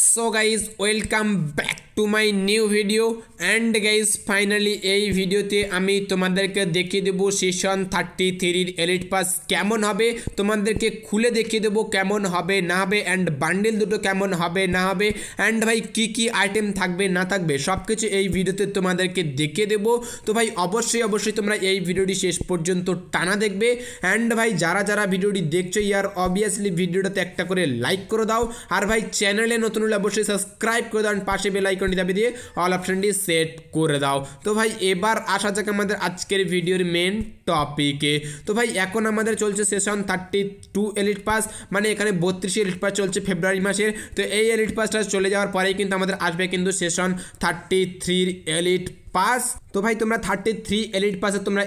so guys welcome back to my new video and guys finally এই ভিডিওতে আমি তোমাদেরকে দেখিয়ে দেবো সেশন থার্টি থ্রির এলিট পাস কেমন হবে তোমাদেরকে খুলে দেখিয়ে দেবো কেমন হবে না হবে অ্যান্ড বান্ডেল দুটো কেমন হবে না হবে অ্যান্ড ভাই কি কি আইটেম থাকবে না থাকবে সব কিছু এই ভিডিওতে তোমাদেরকে দেখিয়ে দেবো তো ভাই অবশ্যই অবশ্যই তোমরা এই ভিডিওটি শেষ পর্যন্ত টানা দেখবে অ্যান্ড ভাই যারা যারা ভিডিওটি দেখছো ইয়ার অবভিয়াসলি ভিডিওটাতে একটা করে লাইক করে দাও আর ভাই চ্যানেলে নতুন হলে অবশ্যই সাবস্ক্রাইব করে দাও পাশে বেলাইকন টোয়েন্টি দাবি দিয়ে অল অপশানটি সেট করে দাও তো ভাই এবার আসা যাক আমাদের আজকের ভিডিওর মেন টপিকে তো ভাই এখন আমাদের চলছে session thirty two elite pass মানে এখানে বত্রিশ এলিট পাস চলছে ফেব্রুয়ারি মাসের তো এই এলিট পাসটা চলে যাওয়ার পরেই কিন্তু আমাদের আসবে কিন্তু সেশন থার্টি থ্রির এলিট পাস তো ভাই তোমরা থার্টি থ্রি এলিট পাসে তোমরা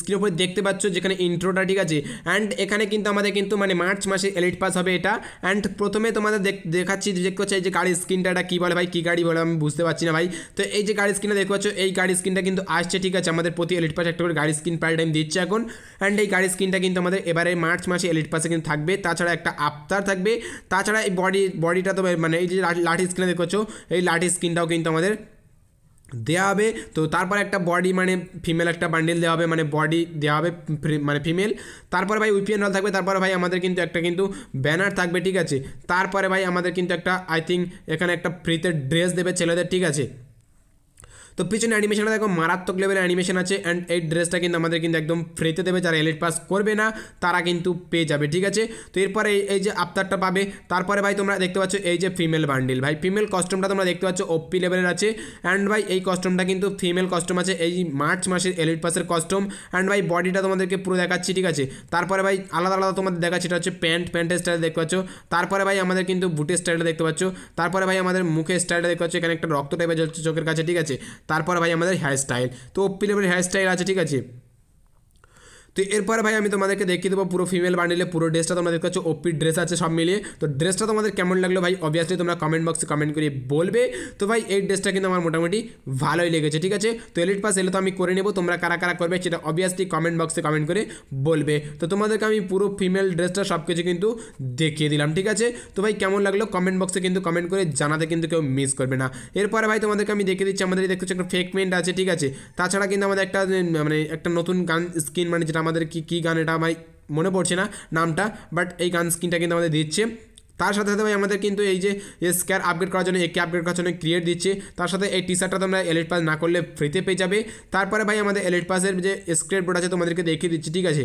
স্ক্রিনের উপরে দেখতে পাচ্ছ যেখানে ইন্ট্রোটা ঠিক আছে অ্যান্ড এখানে কিন্তু আমাদের কিন্তু মানে মার্চ মাসে এলিট পাস হবে এটা অ্যান্ড প্রথমে তোমাদের দেখাচ্ছি দেখতে পাচ্ছ এই যে গাড়ির স্ক্রিনটা এটা কী বলে ভাই কী গাড়ি বলে আমি বুঝতে পারছি না ভাই তো এই যে গাড়ির স্ক্রিনটা দেখতে পাচ্ছ এই গাড়ির স্ক্রিনটা কিন্তু আসছে ঠিক আছে আমাদের প্রতি এলিট পাস একটা করে গাড়ির স্ক্রিন প্রায় টাইম দিচ্ছে এখন অ্যান্ড এই গাড়ির স্ক্রিনটা কিন্তু আমাদের এবারে মার্চ মাসে এলিট পাসে কিন্তু থাকবে তাছাড়া একটা আফতার থাকবে তাছাড়া এই বডি বডিটা তো মানে এই যে লাঠি স্ক্রিনে দেখতে পাচ্ছ এই লাঠি স্ক্রিনটাও কিন্তু আমাদের দেওয়া হবে তো তারপর একটা বডি মানে ফিমেল একটা বান্ডিল দেওয়া হবে মানে বডি দেওয়া হবে মানে ফিমেল তারপরে ভাই উইপিএন রল থাকবে তারপরে ভাই আমাদের কিন্তু একটা কিন্তু ব্যানার থাকবে ঠিক আছে তারপরে ভাই আমাদের কিন্তু একটা আই থিঙ্ক এখানে একটা ফ্রিতে ড্রেস দেবে ছেলেদের ঠিক আছে তো পিছনে অ্যানিমেশনটা দেখো মারাত্মক লেভেলের অ্যানিমেশন আছে অ্যান্ড এই ড্রেসটা কিন্তু আমাদের কিন্তু একদম ফ্রিতে দেবে যারা এলিট পাস করবে না তারা কিন্তু পেয়ে যাবে ঠিক আছে তো এরপরে এই যে আফতারটা পাবে তারপরে ভাই তোমরা দেখতে পাচ্ছ এই যে ফিমেল বান্ডিল ভাই ফিমেল কস্টমটা তোমরা দেখতে পাচ্ছ ওপি লেভেলের আছে অ্যান্ড ভাই এই কস্টমটা কিন্তু ফিমেল কস্টম আছে এই মার্চ মাসের এলিট পাসের কস্টম অ্যান্ড ভাই বডিটা তোমাদেরকে পুরো দেখাচ্ছি ঠিক আছে তারপরে ভাই আলাদা আলাদা তোমাদের দেখাচ্ছি এটা হচ্ছে প্যান্ট প্যান্টের স্টাইল দেখতে পাচ্ছ তারপরে ভাই আমাদের কিন্তু বুটের স্টাইলটা দেখতে পাচ্ছ তারপরে ভাই আমাদের মুখের স্টাইলটা দেখতে পাচ্ছ এখানে একটা রক্ত টাইপের চোখের কাছে ঠিক আছে তারপর ভাই আমাদের হেয়ারস্টাইল তো ওপি লেভেলের হেয়ারস্টাইল আছে ঠিক আছে তো এরপরে ভাই আমি তোমাদেরকে দেখিয়ে দেবো পুরো ফিমেল বান্ডিলে পুরো ড্রেসটা তোমাদের কাছে ওপি ড্রেস আছে সব মিলিয়ে তো ড্রেসটা তোমাদের কেমন লাগলো ভাই অবভিয়াসলি তোমরা কমেন্ট বক্সে কমেন্ট করে বলবে তো ভাই এই ড্রেসটা কিন্তু আমার মোটামুটি ভালোই লেগেছে ঠিক আছে তো এলিট পাস এলে তো আমি করে নেবো তোমরা কারা কারা করবে সেটা অবভিয়াসলি কমেন্ট বক্সে কমেন্ট করে বলবে তো তোমাদেরকে আমি পুরো ফিমেল ড্রেসটা সব কিছু কিন্তু দেখিয়ে দিলাম ঠিক আছে তো ভাই কেমন লাগলো কমেন্ট বক্সে কিন্তু কমেন্ট করে জানাতে কিন্তু কেউ মিস করবে না এরপরে ভাই তোমাদেরকে আমি দেখে দিচ্ছি আমাদের দেখতে একটা ফেকমেন্ট আছে ঠিক আছে তাছাড়া কিন্তু আমাদের একটা মানে একটা নতুন গান স্কিন মানে যেটা আমাদের কি কী গান এটা আমায় মনে পড়ছে না নামটা বাট এই গান স্ক্রিনটা কিন্তু আমাদের দিচ্ছে তার সাথে সাথে ভাই আমাদের কিন্তু এই যে স্কোয়ার আপগ্রেড করার জন্য একে আপগ্রেড করার জন্য ক্রিয়েট দিচ্ছে তার সাথে এই টি শার্টটা তোমরা এলিট পাস না করলে ফ্রিতে পেয়ে যাবে তারপরে ভাই আমাদের এলিট পাসের যে স্ক্রেট বোর্ড আছে তোমাদেরকে দেখিয়ে দিচ্ছি ঠিক আছে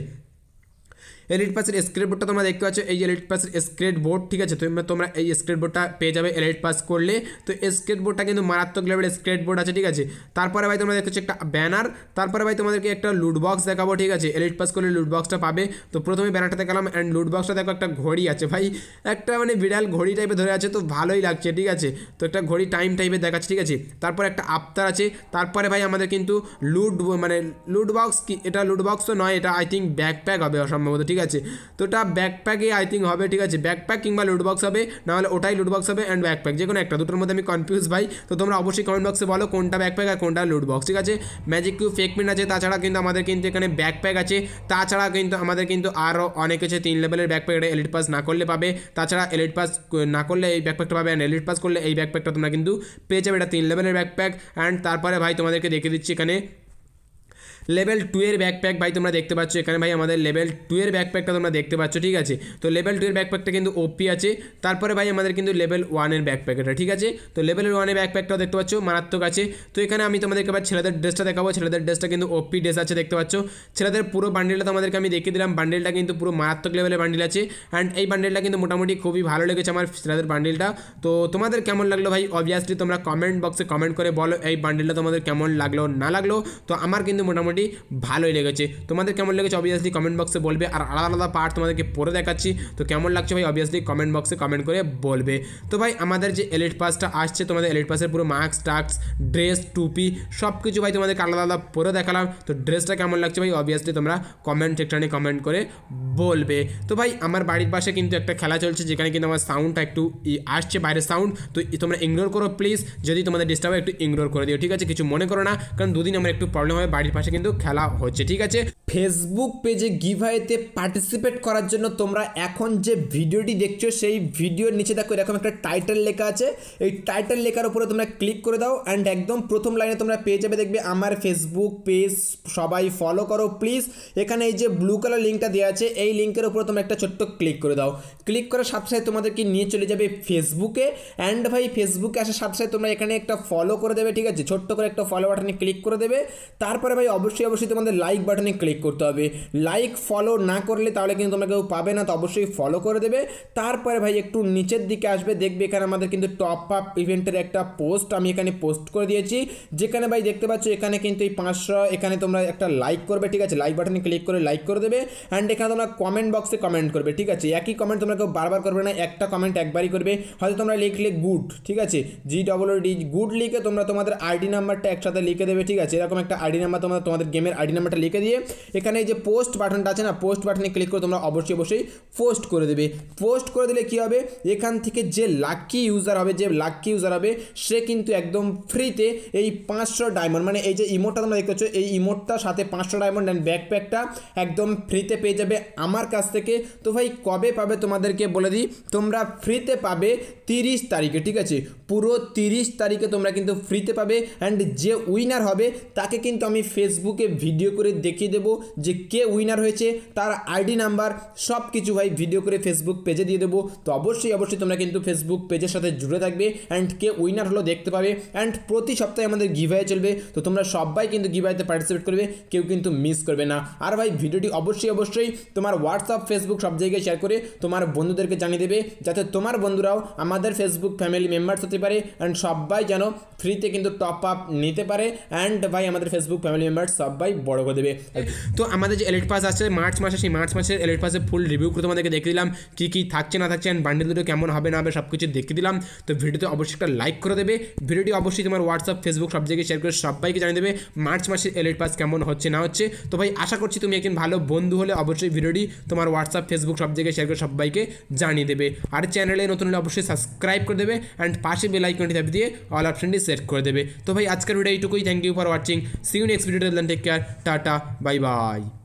এলিট পাসের স্ক্রেট বোর্ডটা তোমরা দেখতে পাচ্ছ এই এলিট পাসের স্ক্রেট বোর্ড ঠিক আছে তোমরা এই স্ক্রেট বোর্ডটা পেয়ে যাবে এলিট পাস করলে তো স্ক্রেট বোর্ডটা কিন্তু মারাত্মক লেভেলের স্ক্রেট বোর্ড আছে ঠিক আছে তারপরে ভাই তোমরা দেখতে একটা ব্যানার তারপরে ভাই তোমাদেরকে একটা লুটবক্স বক্স দেখাবো ঠিক আছে এলিট পাস করলে লুটবক্সটা বক্সটা পাবে তো প্রথমে ব্যানারটা দেখালাম অ্যান্ড লুটবক্সটা বক্সটা দেখো একটা ঘড়ি আছে ভাই একটা মানে বিড়াল ঘড়ি টাইপে ধরে আছে তো ভালোই লাগছে ঠিক আছে তো একটা ঘড়ি টাইম টাইপের দেখাচ্ছে ঠিক আছে তারপর একটা আফতার আছে তারপরে ভাই আমাদের কিন্তু লুট মানে লুটবক্স বক্স কি এটা লুটবক্স তো নয় এটা আই থিঙ্ক ব্যাকপ্যাক হবে অসম্ভবত ঠিক ঠিক আছে তো ওটা ব্যাকপ্যাকে আই থিঙ্ক হবে ঠিক আছে ব্যাকপ্যাক কিংবা লুটবক্স হবে নাহলে ওটাই লুটবক্স হবে অ্যান্ড ব্যাকপ্যাক যে কোনো একটা দুটোর মধ্যে আমি কনফিউজ ভাই তো তোমরা অবশ্যই কমেন্ট বক্সে বলো কোনটা ব্যাকপ্যাক আর কোনটা লুটবক্স ঠিক আছে ম্যাজিক কিউ ফেক মিন আছে তাছাড়া কিন্তু আমাদের কিন্তু এখানে ব্যাকপ্যাক আছে তাছাড়া কিন্তু আমাদের কিন্তু আরও অনেক আছে তিন লেভেলের ব্যাকপ্যাক এটা এলিট পাস না করলে পাবে তাছাড়া এলিট পাস না করলে এই ব্যাকপ্যাকটা পাবে অ্যান্ড এলিট পাস করলে এই ব্যাকপ্যাকটা তোমরা কিন্তু পেয়ে যাবে এটা তিন লেভেলের ব্যাকপ্যাক অ্যান্ড তারপরে ভাই তোমাদেরকে দেখে দিচ্ছি এখানে লেভেল টুয়ের ব্যাকপ্যাক ভাই তোমরা দেখতে পাচ্ছ এখানে ভাই আমাদের লেভেল টুয়ের ব্যাকপ্যাকটা তোমরা দেখতে পাচ্ছ ঠিক আছে তো লেভেল টুয়ের ব্যাকপ্যাকটা কিন্তু ওপি আছে তারপরে ভাই আমাদের কিন্তু লেভেল ওয়ানের ব্যাকপ্যাক এটা ঠিক আছে তো লেভেল ওয়ানের ব্যাকপ্যাকটাও দেখতে পাচ্ছ মারাত্মক আছে তো এখানে আমি তোমাদেরকে আবার ছেলেদের ড্রেসটা দেখাবো ছেলেদের ড্রেসটা কিন্তু ওপি ড্রেস আছে দেখতে পাচ্ছ ছেলেদের পুরো বান্ডেলটা তোমাদেরকে আমি দেখিয়ে দিলাম বান্ডেলটা কিন্তু পুরো মারাত্মক লেভেলের বান্ডেল আছে অ্যান্ড এই বান্ডেলটা কিন্তু মোটামুটি খুবই ভালো লেগেছে আমার ছেলেদের বান্ডেলটা তো তোমাদের কেমন লাগলো ভাই অবভিয়াসলি তোমরা কমেন্ট বক্সে কমেন্ট করে বলো এই বান্ডেলটা তোমাদের কেমন লাগলো না লাগলো তো আমার কিন্তু মোটামুটি ভিডিওটি ভালোই লেগেছে তোমাদের কেমন লেগেছে অবভিয়াসলি কমেন্ট বক্সে বলবে আর আলাদা আলাদা পার্ট তোমাদেরকে পরে দেখাচ্ছি তো কেমন লাগছে ভাই অবভিয়াসলি কমেন্ট বক্সে কমেন্ট করে বলবে তো ভাই আমাদের যে এলিট পাসটা আসছে তোমাদের এলিট পাসের পুরো মাস্ক টাক্স ড্রেস টুপি সব কিছু ভাই তোমাদেরকে আলাদা আলাদা পরে দেখালাম তো ড্রেসটা কেমন লাগছে ভাই অবভিয়াসলি তোমরা কমেন্ট সেকশানে কমেন্ট করে বলবে তো ভাই আমার বাড়ির পাশে কিন্তু একটা খেলা চলছে যেখানে কিন্তু আমার সাউন্ডটা একটু আসছে বাইরের সাউন্ড তো তোমরা ইগনোর করো প্লিজ যদি তোমাদের ডিস্টার্ব একটু ইগনোর করে দিও ঠিক আছে কিছু মনে করো না কারণ দুদিন আমার একটু প্রবলেম হয় বাড়ির পাশে কিন্তু কিন্তু খেলা হচ্ছে ঠিক আছে ফেসবুক পেজে গিভাইতে পার্টিসিপেট করার জন্য তোমরা এখন যে ভিডিওটি দেখছো সেই ভিডিওর নিচে দেখো এরকম একটা টাইটেল লেখা আছে এই টাইটেল লেখার উপরে তোমরা ক্লিক করে দাও অ্যান্ড একদম প্রথম লাইনে তোমরা পেয়ে যাবে দেখবে আমার ফেসবুক পেজ সবাই ফলো করো প্লিজ এখানে এই যে ব্লু কালার লিঙ্কটা দেওয়া আছে এই লিঙ্কের উপরে তোমরা একটা ছোট্ট ক্লিক করে দাও ক্লিক করার সাথে সাথে তোমাদেরকে নিয়ে চলে যাবে ফেসবুকে অ্যান্ড ভাই ফেসবুকে আসার সাথে সাথে তোমরা এখানে একটা ফলো করে দেবে ঠিক আছে ছোট্ট করে একটা ফলো বাটনে ক্লিক করে দেবে তারপরে ভাই অবশ্যই অবশ্যই অবশ্যই তোমাদের লাইক বাটনে ক্লিক করতে হবে লাইক ফলো না করলে তাহলে কিন্তু তোমরা কেউ পাবে না তো অবশ্যই ফলো করে দেবে তারপরে ভাই একটু নিচের দিকে আসবে দেখবে এখানে আমাদের কিন্তু টপ আপ ইভেন্টের একটা পোস্ট আমি এখানে পোস্ট করে দিয়েছি যেখানে ভাই দেখতে পাচ্ছ এখানে কিন্তু এই পাঁচশো এখানে তোমরা একটা লাইক করবে ঠিক আছে লাইক বাটনে ক্লিক করে লাইক করে দেবে অ্যান্ড এখানে তোমরা কমেন্ট বক্সে কমেন্ট করবে ঠিক আছে একই কমেন্ট তোমরা কেউ বারবার করবে না একটা কমেন্ট একবারই করবে হয়তো তোমরা লিখলে গুড ঠিক আছে জি ডবল ডি গুড লিখে তোমরা তোমাদের আইডি নাম্বারটা একসাথে লিখে দেবে ঠিক আছে এরকম একটা আইডি নাম্বার তোমরা তোমাদের তোমাদের গেমের আইডি নাম্বারটা লিখে দিয়ে এখানে এই যে পোস্ট বাটনটা আছে না পোস্ট বাটনে ক্লিক করে তোমরা অবশ্যই অবশ্যই পোস্ট করে দেবে পোস্ট করে দিলে কী হবে এখান থেকে যে লাকি ইউজার হবে যে লাকি ইউজার হবে সে কিন্তু একদম ফ্রিতে এই পাঁচশো ডায়মন্ড মানে এই যে ইমোটটা তোমরা দেখতে পাচ্ছ এই ইমোটটা সাথে পাঁচশো ডায়মন্ড অ্যান্ড ব্যাকপ্যাকটা একদম ফ্রিতে পেয়ে যাবে আমার কাছ থেকে তো ভাই কবে পাবে তোমাদেরকে বলে দিই তোমরা ফ্রিতে পাবে তিরিশ তারিখে ঠিক আছে পুরো তিরিশ তারিখে তোমরা কিন্তু ফ্রিতে পাবে অ্যান্ড যে উইনার হবে তাকে কিন্তু আমি ফেসবুক ফেসবুকে ভিডিও করে দেখিয়ে দেবো যে কে উইনার হয়েছে তার আইডি নাম্বার সব কিছু ভাই ভিডিও করে ফেসবুক পেজে দিয়ে দেবো তো অবশ্যই অবশ্যই তোমরা কিন্তু ফেসবুক পেজের সাথে জুড়ে থাকবে অ্যান্ড কে উইনার হলো দেখতে পাবে অ্যান্ড প্রতি সপ্তাহে আমাদের গিভাই চলবে তো তোমরা সবাই কিন্তু গিভাইতে পার্টিসিপেট করবে কেউ কিন্তু মিস করবে না আর ভাই ভিডিওটি অবশ্যই অবশ্যই তোমার হোয়াটসঅ্যাপ ফেসবুক সব জায়গায় শেয়ার করে তোমার বন্ধুদেরকে জানিয়ে দেবে যাতে তোমার বন্ধুরাও আমাদের ফেসবুক ফ্যামিলি মেম্বার্স হতে পারে অ্যান্ড সবাই যেন ফ্রিতে কিন্তু টপ আপ নিতে পারে অ্যান্ড ভাই আমাদের ফেসবুক ফ্যামিলি মেম্বার্স সবাই বড় করে দেবে তো আমাদের যে এলিট পাস আছে মার্চ মাসে সেই মার্চ মাসের এলিট পাসে ফুল রিভিউ করে তোমাদেরকে দেখে দিলাম কী কী থাকছে না থাকছে অ্যান্ড বান্ডেল দুটো কেমন হবে না হবে সব কিছু দেখে দিলাম তো ভিডিওতে অবশ্যই একটা লাইক করে দেবে ভিডিওটি অবশ্যই তোমার হোয়াটসঅ্যাপ ফেসবুক সব জায়গায় শেয়ার করে সবাইকে জানিয়ে দেবে মার্চ মাসের এলিট পাস কেমন হচ্ছে না হচ্ছে তো ভাই আশা করছি তুমি একজন ভালো বন্ধু হলে অবশ্যই ভিডিওটি তোমার হোয়াটসঅ্যাপ ফেসবুক সব জায়গায় শেয়ার করে সবাইকে জানিয়ে দেবে আর চ্যানেলে নতুন হলে অবশ্যই সাবস্ক্রাইব করে দেবে অ্যান্ড পাশে বেল আইকনটি দিয়ে অল অপশনটি সেট করে দেবে তো ভাই আজকের ভিডিও এইটুকুই thank you for watching see you next video take care tata bye by